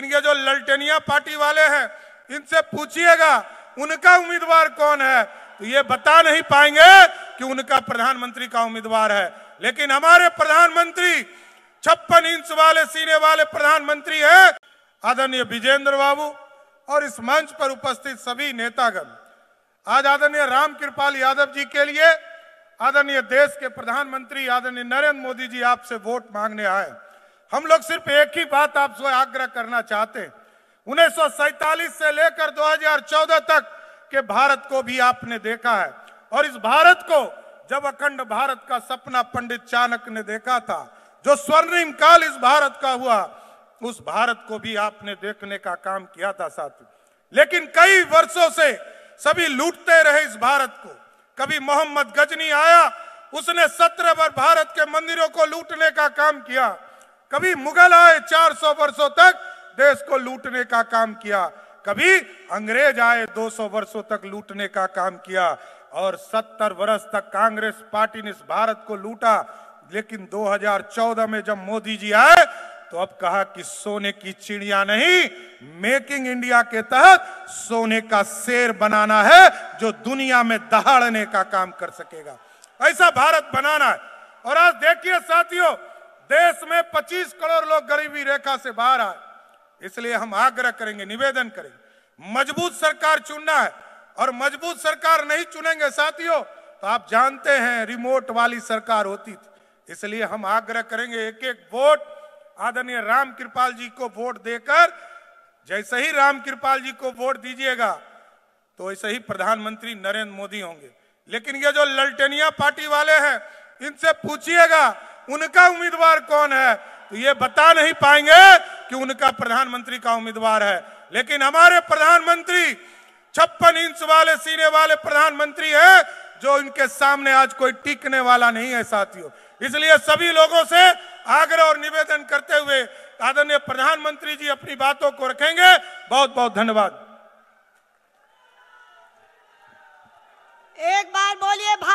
लेकिन ये जो ललटेनिया पार्टी वाले हैं इनसे पूछिएगा उनका उम्मीदवार कौन है तो ये बता नहीं पाएंगे कि उनका प्रधानमंत्री का उम्मीदवार है लेकिन हमारे प्रधानमंत्री छप्पन इंच वाले सीने वाले प्रधानमंत्री है आदरणीय विजेंद्र बाबू और इस मंच पर उपस्थित सभी नेतागण आज आदरणीय राम कृपाल यादव जी के लिए आदरणीय देश के प्रधानमंत्री आदरणीय नरेंद्र मोदी जी आपसे वोट मांगने आए हम लोग सिर्फ एक ही बात आपसे आग्रह करना चाहते हैं उन्नीस से लेकर 2014 तक के भारत को भी आपने देखा है और इस भारत को जब अखंड भारत का सपना पंडित चाणक ने देखा था जो स्वर्णिम काल इस भारत का हुआ उस भारत को भी आपने देखने का काम किया था साथी लेकिन कई वर्षों से सभी लूटते रहे इस भारत को कभी मोहम्मद गजनी आया उसने सत्रह बार भारत के मंदिरों को लूटने का काम किया कभी मुगल आए 400 वर्षों तक देश को लूटने का काम किया कभी अंग्रेज आए 200 वर्षों तक लूटने का काम किया और 70 वर्ष तक कांग्रेस पार्टी ने इस भारत को लूटा लेकिन 2014 में जब मोदी जी आए तो अब कहा कि सोने की चिड़िया नहीं मेकिंग इंडिया के तहत सोने का शेर बनाना है जो दुनिया में दहाड़ने का काम कर सकेगा ऐसा भारत बनाना है और आज देखिए साथियों देश में 25 करोड़ लोग गरीबी रेखा से बाहर आए इसलिए हम आग्रह करेंगे निवेदन करेंगे मजबूत सरकार चुनना है और मजबूत सरकार नहीं चुनेंगे साथियों तो आप जानते हैं रिमोट वाली सरकार होती थी इसलिए हम आग्रह करेंगे एक एक वोट आदरणीय राम कृपाल जी को वोट देकर जैसे ही राम कृपाल जी को वोट दीजिएगा तो वैसे ही प्रधानमंत्री नरेंद्र मोदी होंगे लेकिन ये जो ललटेनिया पार्टी वाले हैं इनसे पूछिएगा उनका उम्मीदवार कौन है तो ये बता नहीं पाएंगे कि उनका प्रधानमंत्री का उम्मीदवार है लेकिन हमारे प्रधानमंत्री छप्पन इंच वाले सीने वाले प्रधानमंत्री है जो इनके सामने आज कोई टिकने वाला नहीं है साथियों इसलिए सभी लोगों से आग्रह और निवेदन करते हुए आदरणीय प्रधानमंत्री जी अपनी बातों को रखेंगे बहुत बहुत धन्यवाद एक बार बोलिए